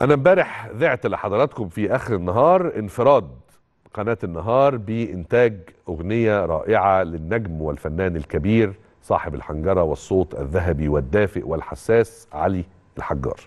انا امبارح ذعت لحضراتكم في اخر النهار انفراد قناه النهار بانتاج اغنيه رائعه للنجم والفنان الكبير صاحب الحنجره والصوت الذهبي والدافئ والحساس علي الحجار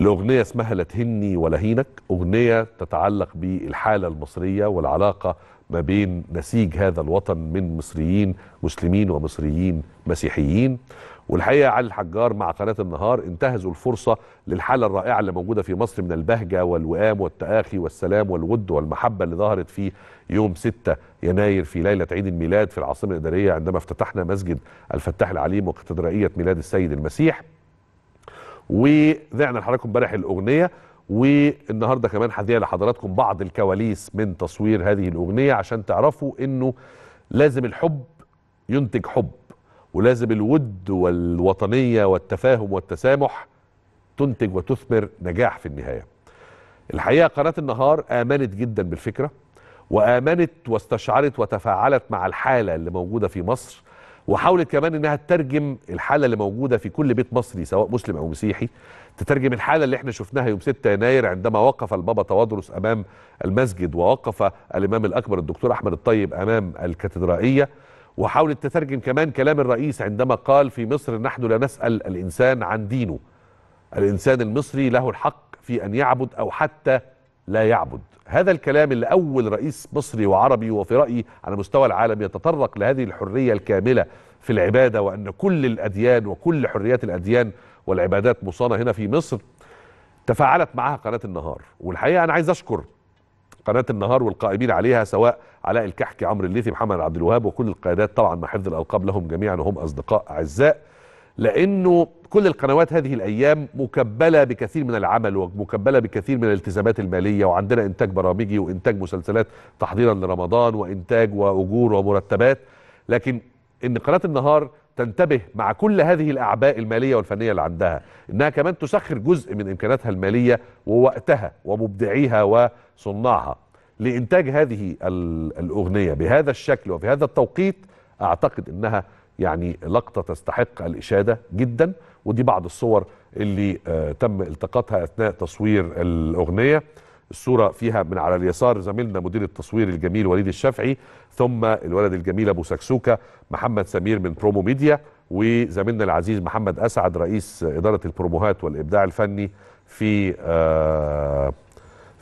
الاغنيه اسمها لا تهني ولا هينك اغنيه تتعلق بالحاله المصريه والعلاقه ما بين نسيج هذا الوطن من مصريين مسلمين ومصريين مسيحيين والحقيقه علي الحجار مع قناه النهار انتهزوا الفرصه للحاله الرائعه اللي موجوده في مصر من البهجه والوئام والتآخي والسلام والود والمحبه اللي ظهرت في يوم 6 يناير في ليله عيد الميلاد في العاصمه الاداريه عندما افتتحنا مسجد الفتاح العليم وكاتدرائيه ميلاد السيد المسيح وذعنا لحضراتكم امبارح الاغنيه والنهارده كمان هديها لحضراتكم بعض الكواليس من تصوير هذه الاغنيه عشان تعرفوا انه لازم الحب ينتج حب ولازم الود والوطنية والتفاهم والتسامح تنتج وتثمر نجاح في النهاية الحقيقة قناة النهار آمنت جدا بالفكرة وآمنت واستشعرت وتفاعلت مع الحالة اللي موجودة في مصر وحاولت كمان انها تترجم الحاله اللي موجوده في كل بيت مصري سواء مسلم او مسيحي تترجم الحاله اللي احنا شفناها يوم 6 يناير عندما وقف البابا توادرس امام المسجد ووقف الامام الاكبر الدكتور احمد الطيب امام الكاتدرائيه وحاولت تترجم كمان كلام الرئيس عندما قال في مصر نحن لا نسأل الإنسان عن دينه الإنسان المصري له الحق في أن يعبد أو حتى لا يعبد هذا الكلام اللي أول رئيس مصري وعربي وفي رأيي على مستوى العالم يتطرق لهذه الحرية الكاملة في العبادة وأن كل الأديان وكل حريات الأديان والعبادات مصانة هنا في مصر تفاعلت معها قناة النهار والحقيقة أنا عايز أشكر قناه النهار والقائمين عليها سواء علاء الكحكي عمرو الليثي محمد عبد الوهاب وكل القيادات طبعا مع حفظ الالقاب لهم جميعا وهم اصدقاء اعزاء لانه كل القنوات هذه الايام مكبله بكثير من العمل ومكبله بكثير من الالتزامات الماليه وعندنا انتاج برامجي وانتاج مسلسلات تحضيرا لرمضان وانتاج واجور ومرتبات لكن ان قناه النهار تنتبه مع كل هذه الاعباء الماليه والفنيه اللي عندها انها كمان تسخر جزء من امكاناتها الماليه ووقتها ومبدعيها و صناعها لإنتاج هذه الأغنية بهذا الشكل وفي هذا التوقيت أعتقد أنها يعني لقطة تستحق الإشادة جدا ودي بعض الصور اللي آه، تم التقاطها أثناء تصوير الأغنية الصورة فيها من على اليسار زميلنا مدير التصوير الجميل وليد الشافعي ثم الولد الجميل أبو سكسوكة محمد سمير من برومو ميديا وزميلنا العزيز محمد أسعد رئيس إدارة البروموهات والإبداع الفني في آه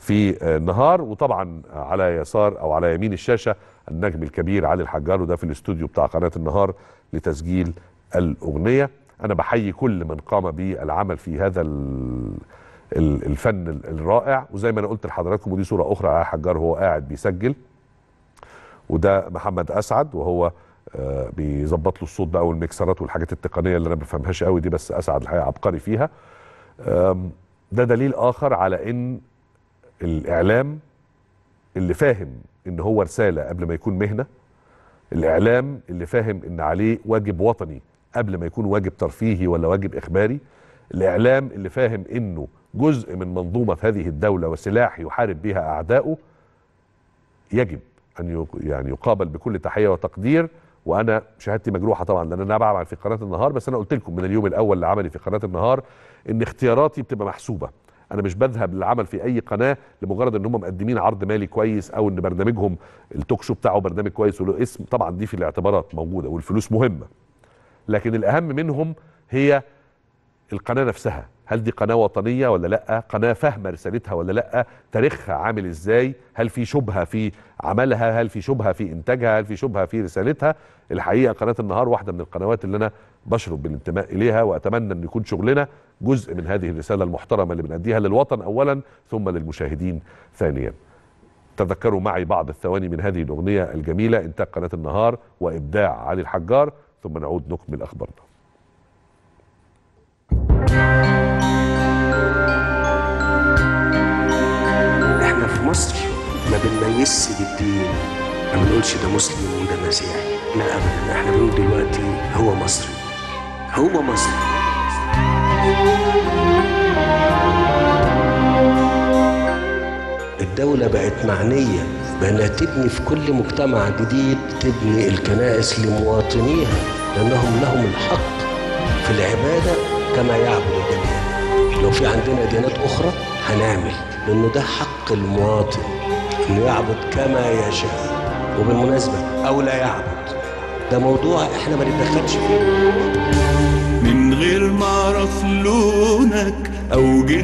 في آه، النهار وطبعا على يسار او على يمين الشاشه النجم الكبير علي الحجار وده في الاستوديو بتاع قناه النهار لتسجيل الاغنيه انا بحيي كل من قام بالعمل في هذا الفن الرائع وزي ما انا قلت لحضراتكم ودي صوره اخرى علي حجار هو قاعد بيسجل وده محمد اسعد وهو آه، بيظبط له الصوت بقى والمكسرات والحاجات التقنيه اللي انا ما بفهمهاش قوي دي بس اسعد الحقيقه عبقري فيها ده دليل اخر على ان الاعلام اللي فاهم ان هو رساله قبل ما يكون مهنه الاعلام اللي فاهم ان عليه واجب وطني قبل ما يكون واجب ترفيهي ولا واجب اخباري الاعلام اللي فاهم انه جزء من منظومه في هذه الدوله وسلاح يحارب بها اعدائه يجب ان يعني يقابل بكل تحيه وتقدير وانا شهادتي مجروحه طبعا لان انا بعمل في قناه النهار بس انا قلت لكم من اليوم الاول لعملي في قناه النهار ان اختياراتي بتبقى محسوبه انا مش بذهب للعمل في اي قناه لمجرد ان هم مقدمين عرض مالي كويس او ان برنامجهم التوك شو بتاعه برنامج كويس وله اسم طبعا دي في الاعتبارات موجوده والفلوس مهمه لكن الاهم منهم هي القناه نفسها هل دي قناه وطنيه ولا لا قناه فاهمه رسالتها ولا لا تاريخها عامل ازاي هل في شبهه في عملها هل في شبهه في انتاجها هل في شبهه في رسالتها الحقيقه قناه النهار واحده من القنوات اللي انا بشرب بالانتماء اليها واتمنى ان يكون شغلنا جزء من هذه الرساله المحترمه اللي بنأديها للوطن اولا ثم للمشاهدين ثانيا تذكروا معي بعض الثواني من هذه الاغنيه الجميله انتاج قناه النهار وابداع علي الحجار ثم نعود نكمل اخبارنا الدين ما بنقولش ده مسلم وده مسيحي لا ابدا احنا بنقول دلوقتي هو مصري هو مصري الدولة بقت معنية بأنها تبني في كل مجتمع جديد تبني الكنائس لمواطنيها لأنهم لهم الحق في العبادة كما يعبد الجميع لو في عندنا ديانات أخرى هنعمل لأنه ده حق المواطن ليعبد كما يشاء وبالمناسبة أو لا يعبد ده موضوع احنا ما نتدخلش فيه من غير ما اعرف لونك او جن